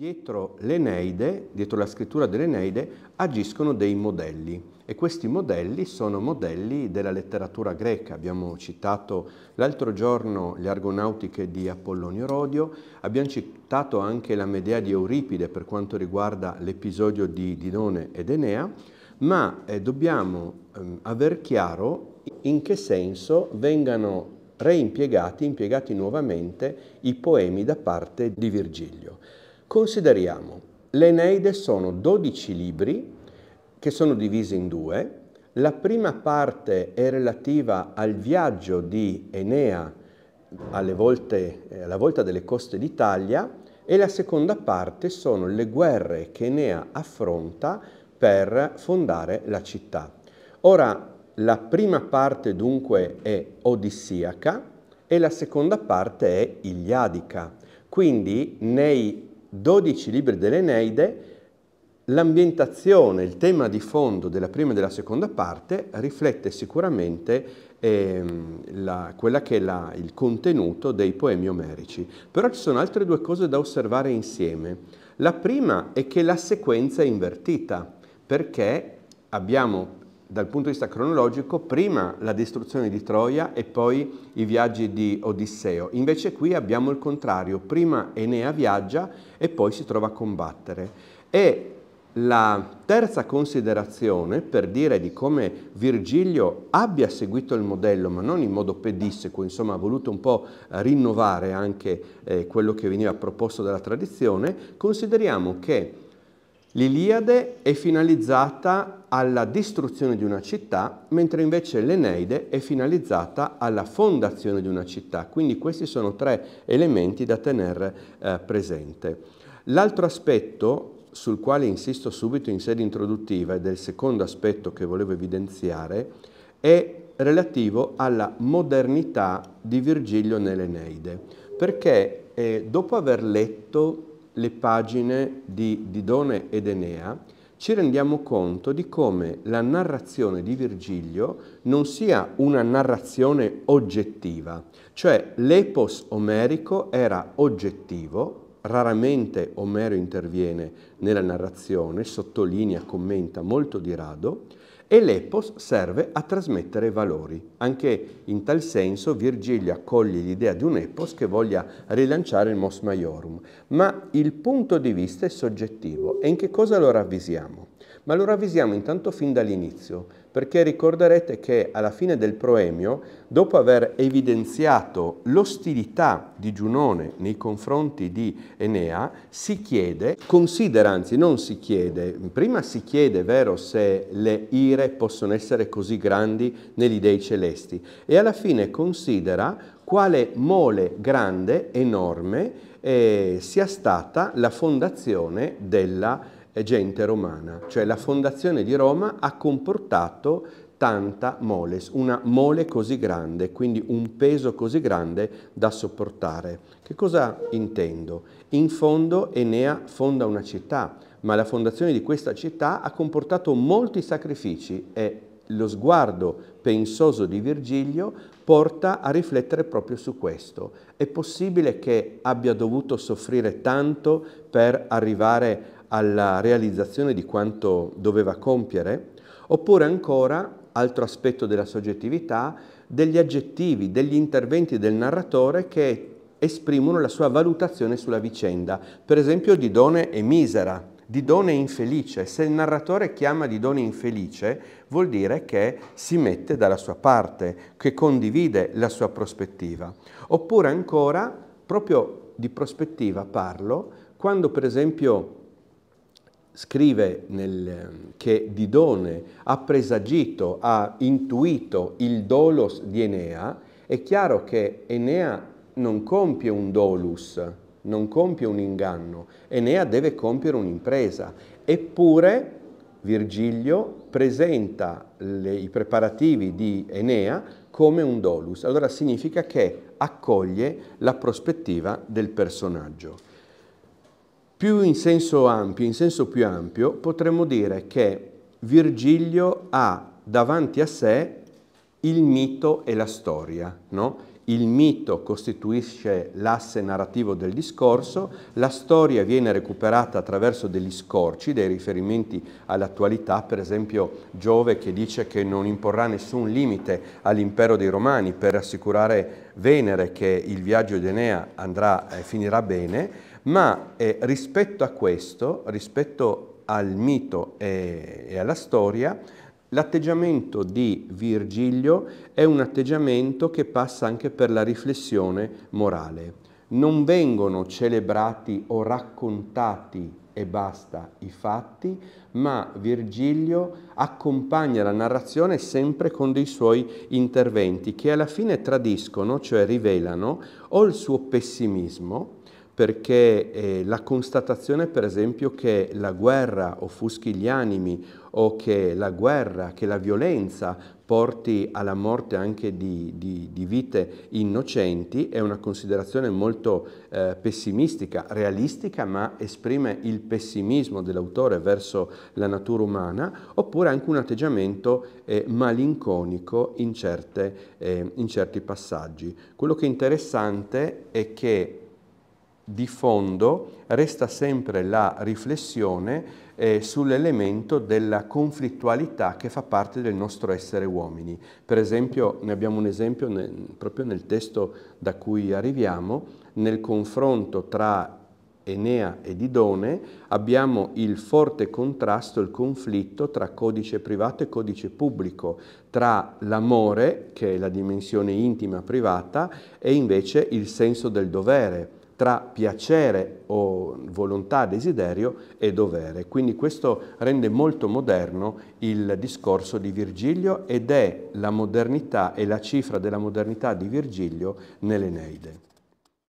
Dietro l'Eneide, dietro la scrittura dell'Eneide, agiscono dei modelli e questi modelli sono modelli della letteratura greca. Abbiamo citato l'altro giorno le argonautiche di Apollonio Rodio, abbiamo citato anche la Medea di Euripide per quanto riguarda l'episodio di Didone ed Enea, ma eh, dobbiamo ehm, aver chiaro in che senso vengano reimpiegati, impiegati nuovamente, i poemi da parte di Virgilio. Consideriamo, l'Eneide sono 12 libri che sono divisi in due. La prima parte è relativa al viaggio di Enea volte, eh, alla volta delle coste d'Italia e la seconda parte sono le guerre che Enea affronta per fondare la città. Ora, la prima parte dunque è Odissiaca e la seconda parte è iliadica. Quindi nei 12 libri dell'Eneide, l'ambientazione, il tema di fondo della prima e della seconda parte riflette sicuramente eh, la, quella che è la, il contenuto dei poemi omerici. Però ci sono altre due cose da osservare insieme. La prima è che la sequenza è invertita, perché abbiamo dal punto di vista cronologico, prima la distruzione di Troia e poi i viaggi di Odisseo. Invece qui abbiamo il contrario, prima Enea viaggia e poi si trova a combattere. E la terza considerazione per dire di come Virgilio abbia seguito il modello, ma non in modo pedisseco, insomma ha voluto un po' rinnovare anche eh, quello che veniva proposto dalla tradizione, consideriamo che L'Iliade è finalizzata alla distruzione di una città, mentre invece l'Eneide è finalizzata alla fondazione di una città. Quindi questi sono tre elementi da tenere eh, presente. L'altro aspetto sul quale insisto subito in sede introduttiva ed è il secondo aspetto che volevo evidenziare è relativo alla modernità di Virgilio nell'Eneide, perché eh, dopo aver letto le pagine di Didone ed Enea, ci rendiamo conto di come la narrazione di Virgilio non sia una narrazione oggettiva, cioè l'epos omerico era oggettivo, raramente Omero interviene nella narrazione, sottolinea, commenta molto di rado, e l'epos serve a trasmettere valori. Anche in tal senso Virgilio accoglie l'idea di un epos che voglia rilanciare il mos maiorum, ma il punto di vista è soggettivo e in che cosa lo ravvisiamo? Ma lo ravvisiamo intanto fin dall'inizio, perché ricorderete che alla fine del proemio, dopo aver evidenziato l'ostilità di Giunone nei confronti di Enea, si chiede, considera, anzi non si chiede, prima si chiede, vero, se le ire possono essere così grandi negli dei celesti, e alla fine considera quale mole grande, enorme, eh, sia stata la fondazione della gente romana, cioè la fondazione di Roma ha comportato tanta moles, una mole così grande, quindi un peso così grande da sopportare. Che cosa intendo? In fondo Enea fonda una città, ma la fondazione di questa città ha comportato molti sacrifici e lo sguardo pensoso di Virgilio porta a riflettere proprio su questo. È possibile che abbia dovuto soffrire tanto per arrivare a alla realizzazione di quanto doveva compiere, oppure ancora, altro aspetto della soggettività, degli aggettivi, degli interventi del narratore che esprimono la sua valutazione sulla vicenda. Per esempio Didone è misera, Didone è infelice. Se il narratore chiama Didone infelice vuol dire che si mette dalla sua parte, che condivide la sua prospettiva. Oppure ancora, proprio di prospettiva parlo, quando per esempio scrive nel, che Didone ha presagito, ha intuito il dolos di Enea, è chiaro che Enea non compie un dolus, non compie un inganno, Enea deve compiere un'impresa. Eppure Virgilio presenta le, i preparativi di Enea come un dolus. Allora significa che accoglie la prospettiva del personaggio. Più in senso ampio, in senso più ampio, potremmo dire che Virgilio ha davanti a sé il mito e la storia, no? il mito costituisce l'asse narrativo del discorso, la storia viene recuperata attraverso degli scorci, dei riferimenti all'attualità, per esempio Giove che dice che non imporrà nessun limite all'impero dei Romani per assicurare Venere che il viaggio di Enea andrà, eh, finirà bene, ma eh, rispetto a questo, rispetto al mito e, e alla storia, L'atteggiamento di Virgilio è un atteggiamento che passa anche per la riflessione morale. Non vengono celebrati o raccontati e basta i fatti, ma Virgilio accompagna la narrazione sempre con dei suoi interventi che alla fine tradiscono, cioè rivelano, o il suo pessimismo, perché eh, la constatazione per esempio che la guerra offuschi gli animi o che la guerra, che la violenza porti alla morte anche di, di, di vite innocenti è una considerazione molto eh, pessimistica, realistica, ma esprime il pessimismo dell'autore verso la natura umana, oppure anche un atteggiamento eh, malinconico in, certe, eh, in certi passaggi. Quello che è interessante è che di fondo resta sempre la riflessione eh, sull'elemento della conflittualità che fa parte del nostro essere uomini. Per esempio, ne abbiamo un esempio nel, proprio nel testo da cui arriviamo, nel confronto tra Enea e Didone abbiamo il forte contrasto, il conflitto tra codice privato e codice pubblico, tra l'amore, che è la dimensione intima privata, e invece il senso del dovere tra piacere o volontà, desiderio e dovere. Quindi questo rende molto moderno il discorso di Virgilio ed è la modernità e la cifra della modernità di Virgilio nell'Eneide.